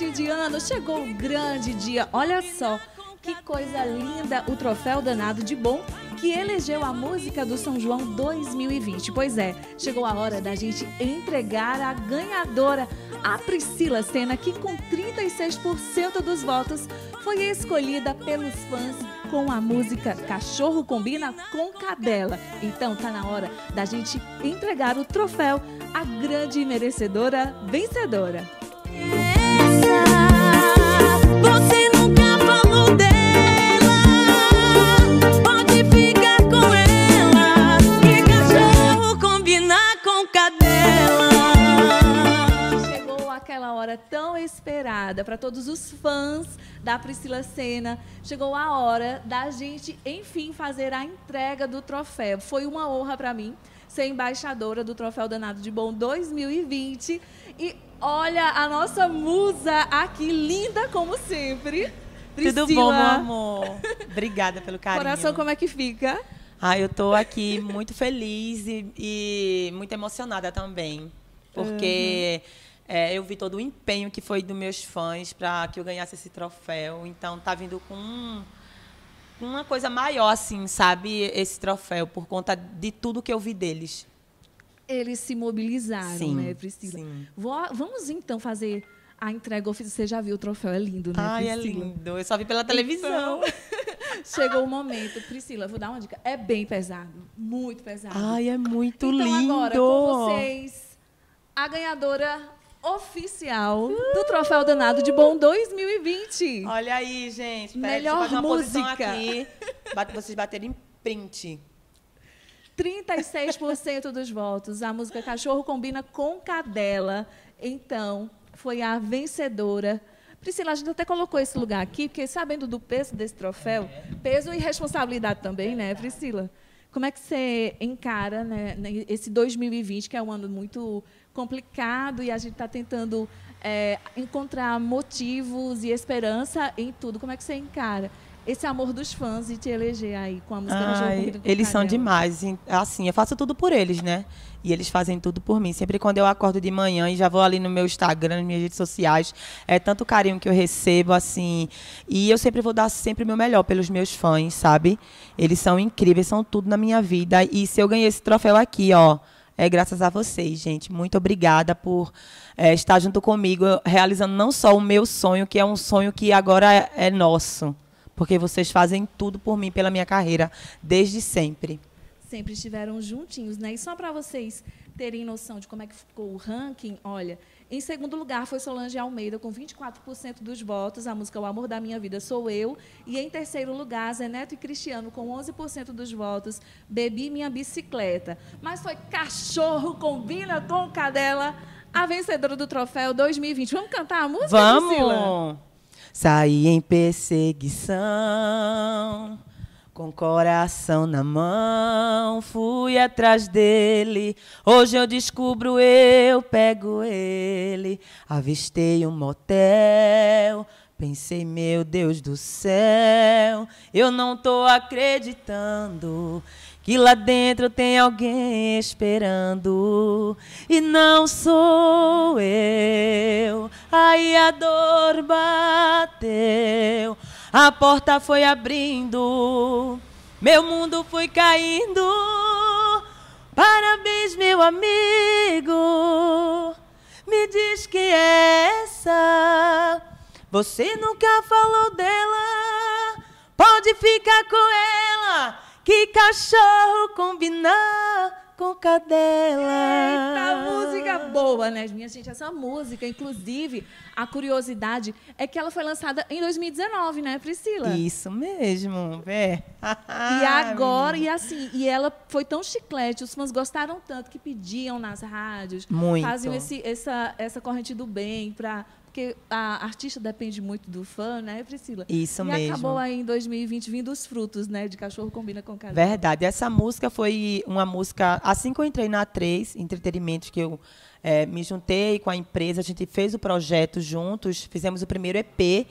início de ano chegou o grande dia. Olha só que coisa linda o troféu danado de bom que elegeu a música do São João 2020. Pois é, chegou a hora da gente entregar a ganhadora, a Priscila Sena, que com 36% dos votos foi escolhida pelos fãs com a música Cachorro Combina com Cadela. Então tá na hora da gente entregar o troféu à grande merecedora vencedora. Yeah. É. obrigada para todos os fãs da Priscila Senna. Chegou a hora da gente, enfim, fazer a entrega do troféu. Foi uma honra para mim ser embaixadora do Troféu Danado de Bom 2020. E olha a nossa musa aqui, linda como sempre. Priscila. Tudo bom, meu amor? Obrigada pelo carinho. Coração, como é que fica? Ah, eu estou aqui muito feliz e, e, muito emocionada também. Porque uhum. É, eu vi todo o empenho que foi dos meus fãs para que eu ganhasse esse troféu. Então, tá vindo com um, uma coisa maior, assim, sabe? Esse troféu, por conta de tudo que eu vi deles. Eles se mobilizaram, sim, né, Priscila? Sim. Vou, vamos, então, fazer a entrega oficial. Você já viu o troféu, é lindo, né, Ai, é Priscila? é lindo. Eu só vi pela televisão. Então... Chegou o momento. Priscila, vou dar uma dica. É bem pesado. Muito pesado. Ai, é muito então, lindo. Então, agora, com vocês, a ganhadora oficial do Troféu Danado de Bom 2020. Olha aí, gente. Pera, Melhor deixa eu música. Aqui. Vocês baterem print. 36% dos votos. A música Cachorro combina com Cadela. Então, foi a vencedora. Priscila, a gente até colocou esse lugar aqui, porque sabendo do peso desse troféu, peso e responsabilidade também, né, Priscila? Como é que você encara né, né esse 2020, que é um ano muito complicado e a gente está tentando é, encontrar motivos e esperança em tudo? Como é que você encara esse amor dos fãs e te eleger aí com a música Ai, do Eles são demais. Assim, eu faço tudo por eles, né? E eles fazem tudo por mim. Sempre quando eu acordo de manhã e já vou ali no meu Instagram, nas minhas redes sociais, é tanto carinho que eu recebo, assim. E eu sempre vou dar sempre o meu melhor pelos meus fãs, sabe? Eles são incríveis, são tudo na minha vida. E se eu ganhei esse troféu aqui, ó. É graças a vocês, gente. Muito obrigada por é, estar junto comigo, realizando não só o meu sonho, que é um sonho que agora é, é nosso porque vocês fazem tudo por mim, pela minha carreira, desde sempre. Sempre estiveram juntinhos, né? E só para vocês terem noção de como é que ficou o ranking, olha, em segundo lugar foi Solange Almeida com 24% dos votos, a música O Amor da Minha Vida Sou Eu, e em terceiro lugar Zé Neto e Cristiano com 11% dos votos, Bebi Minha Bicicleta. Mas foi Cachorro Combina com Cadela a vencedora do troféu 2020. Vamos cantar a música, Vamos! Priscila? Saí em perseguição, com coração na mão, fui atrás dele. Hoje eu descubro, eu pego ele. Avistei um motel. Pensei, meu Deus do céu, eu não tô acreditando. E lá dentro tem alguém esperando e não sou eu. Aí a dor bateu, a porta foi abrindo, meu mundo foi caindo. Parabéns, meu amigo. Me diz que é essa. Você nunca falou dela. Pode ficar com ela. Que cachorro combinar com cadela. Eita, música boa, né, minha gente? Essa música, inclusive, a curiosidade é que ela foi lançada em 2019, né, Priscila? Isso mesmo, é. e ah, agora, e assim, e ela foi tão chiclete, os fãs gostaram tanto que pediam nas rádios, Muito. faziam esse, essa, essa corrente do bem para porque a artista depende muito do fã, né, Priscila? Isso e mesmo. E acabou aí em 2020 vindo os frutos, né, de Cachorro Combina com Casal. Verdade. Essa música foi uma música... Assim que eu entrei na A3, entretenimento que eu é, me juntei com a empresa, a gente fez o projeto juntos, fizemos o primeiro EP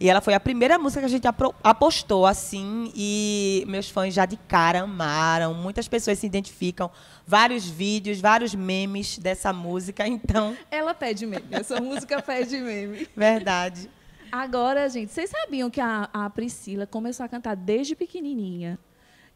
e ela foi a primeira música que a gente apostou, assim, e meus fãs já de cara amaram. Muitas pessoas se identificam. Vários vídeos, vários memes dessa música, então. Ela pede meme. Essa música pede meme. Verdade. Agora, gente, vocês sabiam que a, a Priscila começou a cantar desde pequenininha?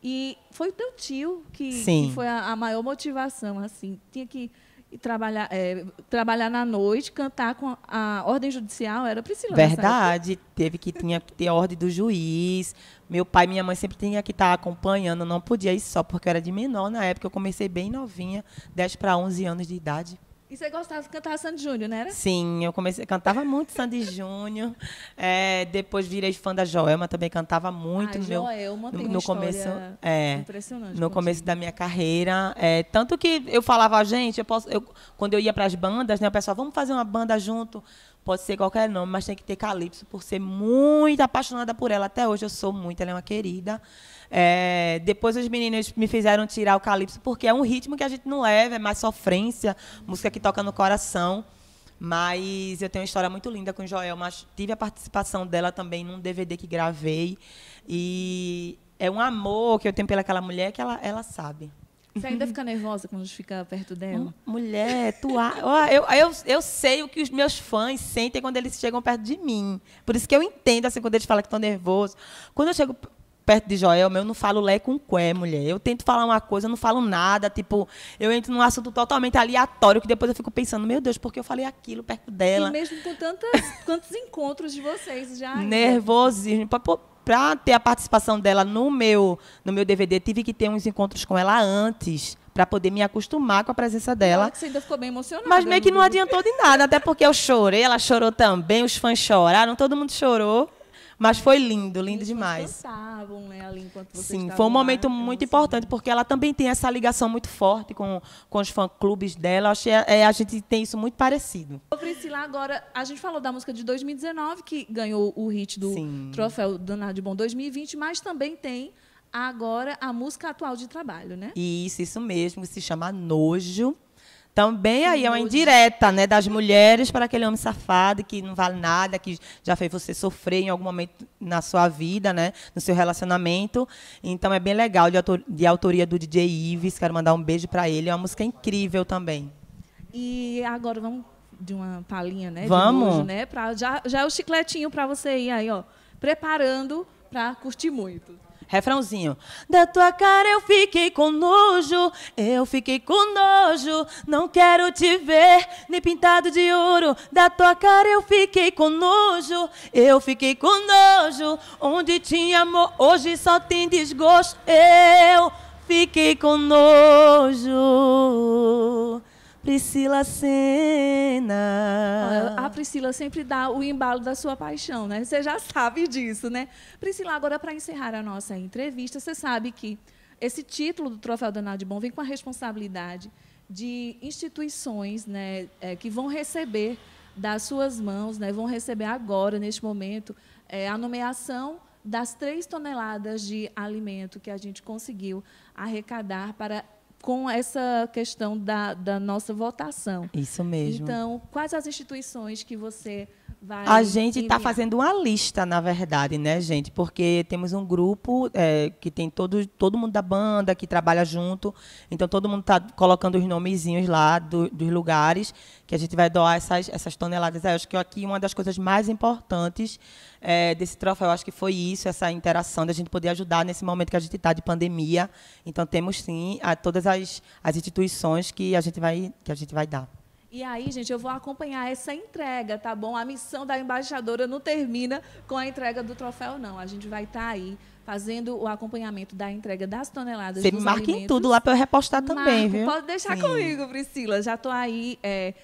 E foi o teu tio que, que foi a, a, maior motivação, assim. Tinha que e trabalhar, é, trabalhar na noite, cantar com a, ordem judicial, era Priscila. Verdade, teve que tinha que ter a ordem do juiz. Meu pai e minha mãe sempre tinha que estar acompanhando, não podia ir só porque eu era de menor na época, eu comecei bem novinha, 10 para 11 anos de idade. E você gostava de cantar Sandy Júnior, não era? Sim, eu comecei, cantava muito Sandy Júnior. É, depois virei fã da Joelma, também cantava muito. Ah, Joelma meu, tem no, no começo, é, impressionante. No começo da minha carreira. É, tanto que eu falava, gente, eu posso. Eu, quando eu ia para as bandas, né, o pessoal, vamos fazer uma banda junto. Pode ser qualquer nome, mas tem que ter Calypso, por ser muito apaixonada por ela. Até hoje eu sou muito, ela é uma querida. É, depois os meninos me fizeram tirar o Calypso, porque é um ritmo que a gente não leva, é mais sofrência, música que toca no coração. Mas eu tenho uma história muito linda com Joel, mas tive a participação dela também num DVD que gravei. E é um amor que eu tenho pelaquela mulher que ela, ela sabe. Você ainda fica nervosa quando fica perto dela? Hum, mulher, tu a... eu, eu, eu sei o que os meus fãs sentem quando eles chegam perto de mim. Por isso que eu entendo, assim, quando eles falam que estão nervosos. Quando eu chego perto de Joel, eu não falo lé com qué, mulher. Eu tento falar uma coisa, eu não falo nada. Tipo, eu entro num assunto totalmente aleatório, que depois eu fico pensando, meu Deus, por que eu falei aquilo perto dela? E mesmo com tantas, tantos encontros de vocês já. Nervosismo para ter a participação dela no meu, no meu DVD, tive que ter uns encontros com ela antes para poder me acostumar com a presença dela. Claro que você ainda ficou bem emocionada. Mas meio que né? não adiantou de nada, até porque eu chorei, ela chorou também, os fãs choraram, todo mundo chorou. Mas foi lindo, lindo Eles demais. Cantavam, né, ali enquanto vocês Sim, foi um momento lá, né, muito importante, porque ela também tem essa ligação muito forte com, com os fã-clubes dela. Achei, é, a gente tem isso muito parecido. Ô, Priscila, agora, a gente falou da música de 2019, que ganhou o hit do Sim. troféu Danado de Bom 2020, mas também tem agora a música atual de trabalho, né? Isso, isso mesmo, se chama Nojo. Também aí é uma indireta, né, das mulheres para aquele homem safado que não vale nada, que já fez você sofrer em algum momento na sua vida, né, no seu relacionamento. Então é bem legal, de, autor, de autoria do DJ Ives, quero mandar um beijo para ele, é uma música incrível também. E agora vamos de uma palhinha, né? Vamos. Nojo, né? Pra, já, já é o chicletinho para você ir aí, ó, preparando para curtir muito. Refrãozinho. Da tua cara eu fiquei com nojo, eu fiquei com nojo, não quero te ver nem pintado de ouro. Da tua cara eu fiquei com nojo, eu fiquei com nojo. Onde tinha amor, hoje só tem desgosto. Eu fiquei com nojo. Priscila Sena. A Priscila sempre dá o embalo da sua paixão, né? Você já sabe disso, né? Priscila, agora para encerrar a nossa entrevista, você sabe que esse título do Troféu Danado de Bom vem com a responsabilidade de instituições né, é, que vão receber das suas mãos, né, vão receber agora, neste momento, é, a nomeação das três toneladas de alimento que a gente conseguiu arrecadar para com essa questão da, da nossa votação. Isso mesmo. Então, quais as instituições que você Vai a gente está fazendo uma lista, na verdade, né, gente? Porque temos um grupo é, que tem todo, todo mundo da banda, que trabalha junto. Então, todo mundo está colocando os nomezinhos lá do, dos lugares que a gente vai doar essas, essas toneladas. É, eu acho que aqui uma das coisas mais importantes é, desse troféu, eu acho que foi isso, essa interação, da gente poder ajudar nesse momento que a gente está de pandemia. Então, temos, sim, a, todas as, as instituições que a, gente vai, que a gente vai dar. E aí, gente, eu vou acompanhar essa entrega, tá bom? A missão da embaixadora não termina com a entrega do troféu, não. A gente vai estar tá aí fazendo o acompanhamento da entrega das toneladas. Você me marca alimentos. em tudo lá para eu repostar Marco, também, viu? Pode deixar Sim. comigo, Priscila. Já estou aí. É,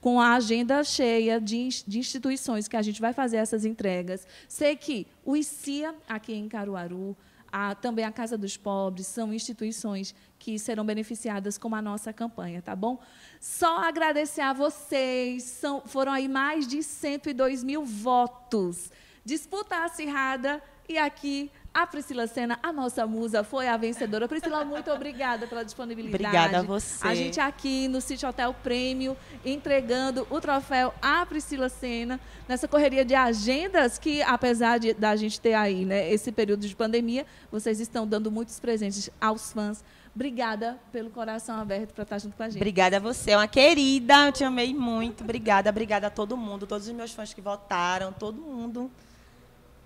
com a agenda cheia de, de, instituições que a gente vai fazer essas entregas. Sei que o ICIA, aqui em Caruaru, a, também a Casa dos Pobres, são instituições que serão beneficiadas com a nossa campanha, tá bom? Só agradecer a vocês, são, foram aí mais de 102 mil votos. Disputa acirrada e aqui a Priscila Sena, a nossa musa, foi a vencedora. Priscila, muito obrigada pela disponibilidade. Obrigada a você. A gente aqui no Sítio Hotel Prêmio, entregando o troféu à Priscila Sena, nessa correria de agendas que, apesar de, da gente ter aí, né, esse período de pandemia, vocês estão dando muitos presentes aos fãs. Obrigada pelo coração aberto para estar junto com a gente. Obrigada a você, é uma querida. Eu te amei muito. Obrigada, obrigada a todo mundo, todos os meus fãs que votaram, todo mundo.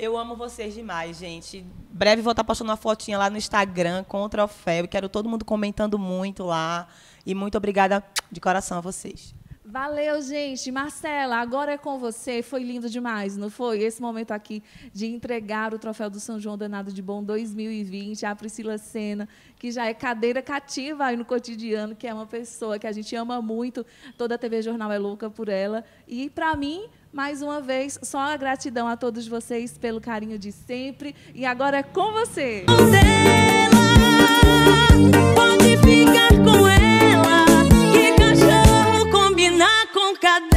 Eu amo vocês demais, gente. Breve vou estar tá postando uma fotinha lá no Instagram com o troféu. Quero todo mundo comentando muito lá. E muito obrigada de coração a vocês. Valeu, gente. Marcela, agora é com você. Foi lindo demais, não foi? Esse momento aqui de entregar o troféu do São João Danado de Bom 2020 à Priscila Sena, que já é cadeira cativa aí no cotidiano, que é uma pessoa que a gente ama muito. Toda a TV Jornal é louca por ela. E, para mim, mais uma vez, só a gratidão a todos vocês pelo carinho de sempre. E agora é com você. Marcela, pode ficar. God.